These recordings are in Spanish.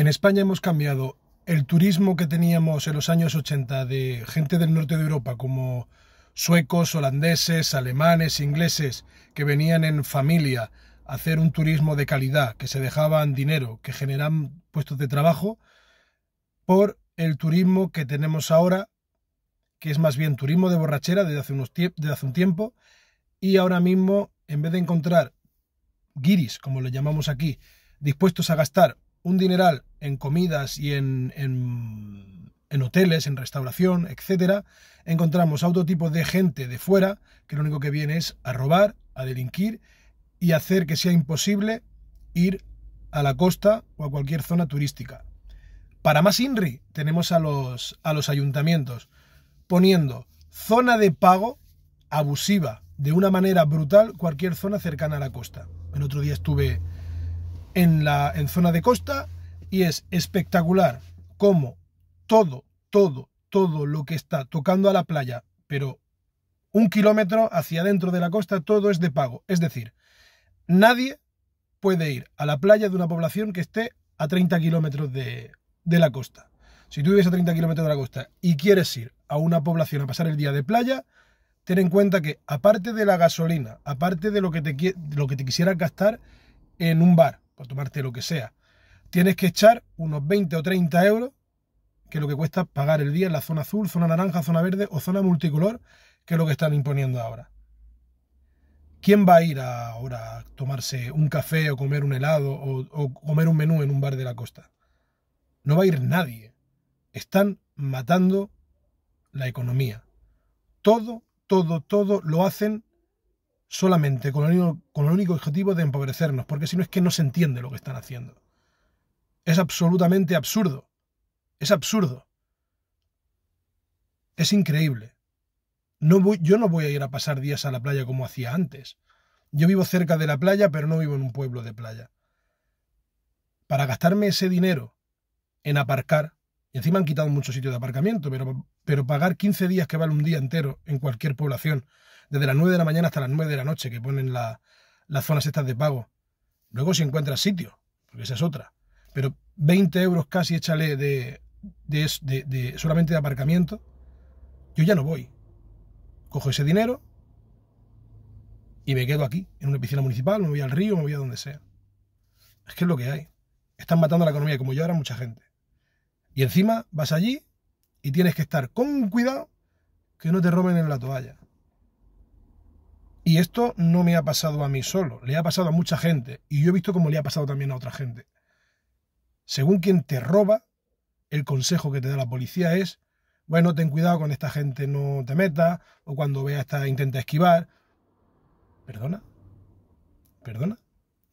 En España hemos cambiado el turismo que teníamos en los años 80 de gente del norte de Europa como suecos, holandeses, alemanes, ingleses, que venían en familia a hacer un turismo de calidad, que se dejaban dinero, que generan puestos de trabajo, por el turismo que tenemos ahora, que es más bien turismo de borrachera desde hace, desde hace un tiempo, y ahora mismo, en vez de encontrar guiris, como lo llamamos aquí, dispuestos a gastar un dineral en comidas y en, en, en hoteles, en restauración, etc., encontramos a otro tipo de gente de fuera que lo único que viene es a robar, a delinquir y hacer que sea imposible ir a la costa o a cualquier zona turística. Para más INRI tenemos a los, a los ayuntamientos poniendo zona de pago abusiva, de una manera brutal, cualquier zona cercana a la costa. El otro día estuve en, la, en zona de costa y es espectacular como todo, todo, todo lo que está tocando a la playa, pero un kilómetro hacia adentro de la costa, todo es de pago. Es decir, nadie puede ir a la playa de una población que esté a 30 kilómetros de, de, la costa. Si tú vives a 30 kilómetros de la costa y quieres ir a una población a pasar el día de playa, ten en cuenta que aparte de la gasolina, aparte de lo que te, lo que te quisieras gastar en un bar, o tomarte lo que sea, tienes que echar unos 20 o 30 euros, que es lo que cuesta pagar el día en la zona azul, zona naranja, zona verde o zona multicolor, que es lo que están imponiendo ahora. ¿Quién va a ir ahora a tomarse un café o comer un helado o comer un menú en un bar de la costa? No va a ir nadie. Están matando la economía. Todo, todo, todo lo hacen solamente con el, único, objetivo de empobrecernos, porque si no es que no se entiende lo que están haciendo. Es absolutamente absurdo. Es absurdo. Es increíble. No voy, yo no voy a ir a pasar días a la playa como hacía antes. Yo vivo cerca de la playa, pero no vivo en un pueblo de playa. Para gastarme ese dinero en aparcar, y encima han quitado muchos sitios de aparcamiento, pero, pero pagar 15 días que vale un día entero en cualquier población desde las 9 de la mañana hasta las 9 de la noche que ponen las zonas estas de pago. Luego si encuentras sitio, porque esa es otra. Pero 20 euros casi échale de, solamente de aparcamiento, yo ya no voy. Cojo ese dinero y me quedo aquí, en una piscina municipal, me voy al río, me voy a donde sea. Es que es lo que hay. Están matando la economía, como yo ahora, mucha gente. Y encima vas allí y tienes que estar con cuidado que no te roben en la toalla. Y esto no me ha pasado a mí solo, le ha pasado a mucha gente. Y yo he visto cómo le ha pasado también a otra gente. Según quien te roba, el consejo que te da la policía es, bueno, ten cuidado con esta gente, no te metas, o cuando vea esta intenta esquivar. Perdona, perdona.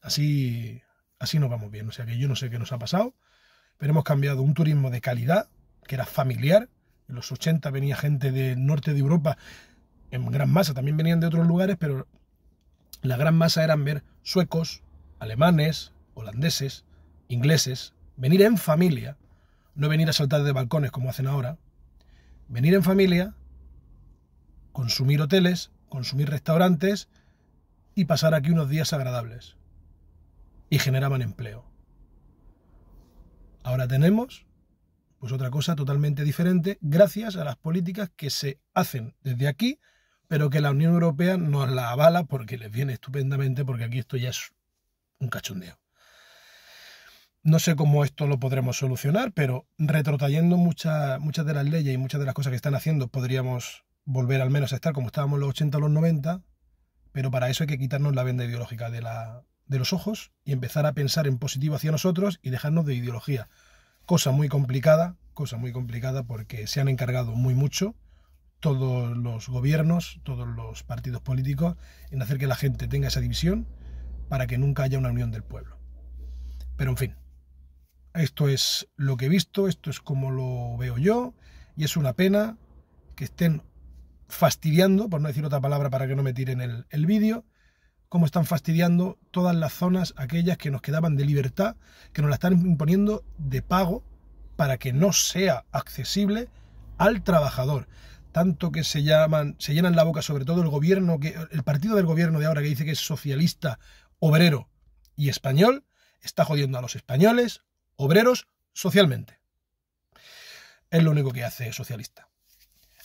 Así, así nos vamos bien. O sea que yo no sé qué nos ha pasado, pero hemos cambiado un turismo de calidad, que era familiar. En los 80 venía gente del norte de Europa en gran masa, también venían de otros lugares, pero la gran masa eran ver suecos, alemanes, holandeses, ingleses, venir en familia, no venir a saltar de balcones como hacen ahora, venir en familia, consumir hoteles, consumir restaurantes y pasar aquí unos días agradables. Y generaban empleo. Ahora tenemos pues otra cosa totalmente diferente gracias a las políticas que se hacen desde aquí pero que la Unión Europea nos la avala porque les viene estupendamente, porque aquí esto ya es un cachondeo. No sé cómo esto lo podremos solucionar, pero retrotrayendo muchas de las leyes y muchas de las cosas que están haciendo, podríamos volver al menos a estar como estábamos los 80 o los 90, pero para eso hay que quitarnos la venda ideológica de, la, de los ojos y empezar a pensar en positivo hacia nosotros y dejarnos de ideología. Cosa muy complicada, cosa muy complicada porque se han encargado muy mucho todos los gobiernos, todos los partidos políticos, en hacer que la gente tenga esa división para que nunca haya una unión del pueblo. Pero en fin, esto es lo que he visto, esto es como lo veo yo, y es una pena que estén fastidiando, por no decir otra palabra para que no me tiren el, vídeo, como están fastidiando todas las zonas, aquellas que nos quedaban de libertad, que nos la están imponiendo de pago para que no sea accesible al trabajador tanto que se llaman, se llenan la boca, sobre todo el gobierno, que, el partido del gobierno de ahora que dice que es socialista, obrero y español, está jodiendo a los españoles, obreros, socialmente. Es lo único que hace socialista.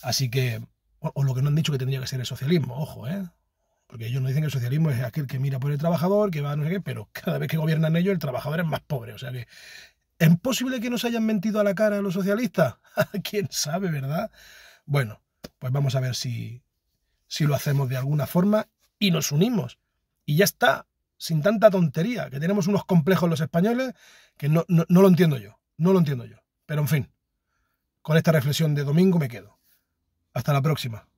Así que, o, lo que no han dicho que tendría que ser el socialismo, ojo, ¿eh? Porque ellos no dicen que el socialismo es aquel que mira por el trabajador, que va a no sé qué, pero cada vez que gobiernan ellos, el trabajador es más pobre. O sea que, ¿es posible que nos hayan mentido a la cara los socialistas? ¿Quién sabe, verdad? Bueno, pues vamos a ver si, si lo hacemos de alguna forma y nos unimos. Y ya está, sin tanta tontería, que tenemos unos complejos los españoles que no, no, no lo entiendo yo, no lo entiendo yo. Pero en fin, con esta reflexión de domingo me quedo. Hasta la próxima.